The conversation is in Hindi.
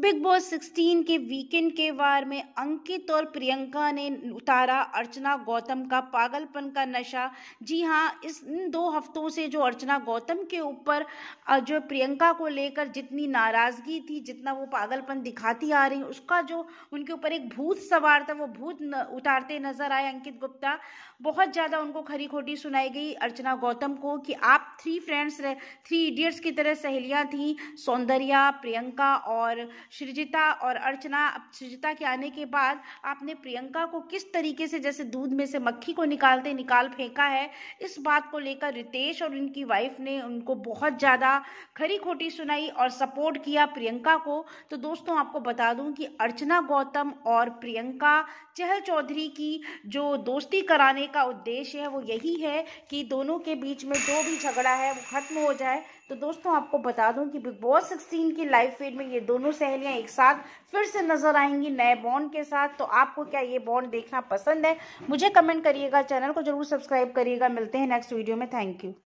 बिग बॉस 16 के वीकेंड के वार में अंकित और प्रियंका ने उतारा अर्चना गौतम का पागलपन का नशा जी हाँ इस इन दो हफ्तों से जो अर्चना गौतम के ऊपर जो प्रियंका को लेकर जितनी नाराज़गी थी जितना वो पागलपन दिखाती आ रही उसका जो उनके ऊपर एक भूत सवार था वो भूत न, उतारते नजर आए अंकित गुप्ता बहुत ज़्यादा उनको खरी खोटी सुनाई गई अर्चना गौतम को कि आप थ्री फ्रेंड्स थ्री इडियट्स की तरह सहेलियाँ थी सौंदर्या प्रियंका और सृजिता और अर्चना अब सृजिता के आने के बाद आपने प्रियंका को किस तरीके से जैसे दूध में से मक्खी को निकालते निकाल फेंका है इस बात को लेकर रितेश और उनकी वाइफ ने उनको बहुत ज़्यादा खरी खोटी सुनाई और सपोर्ट किया प्रियंका को तो दोस्तों आपको बता दूं कि अर्चना गौतम और प्रियंका चहल चौधरी की जो दोस्ती कराने का उद्देश्य है वो यही है कि दोनों के बीच में जो भी झगड़ा है वो खत्म हो जाए तो दोस्तों आपको बता दूं कि बिग बॉस सिक्सटीन की लाइफ फीड में ये दोनों सहेली पहेलियां एक साथ फिर से नजर आएंगी नए बॉन्ड के साथ तो आपको क्या ये बॉन्ड देखना पसंद है मुझे कमेंट करिएगा चैनल को जरूर सब्सक्राइब करिएगा मिलते हैं नेक्स्ट वीडियो में थैंक यू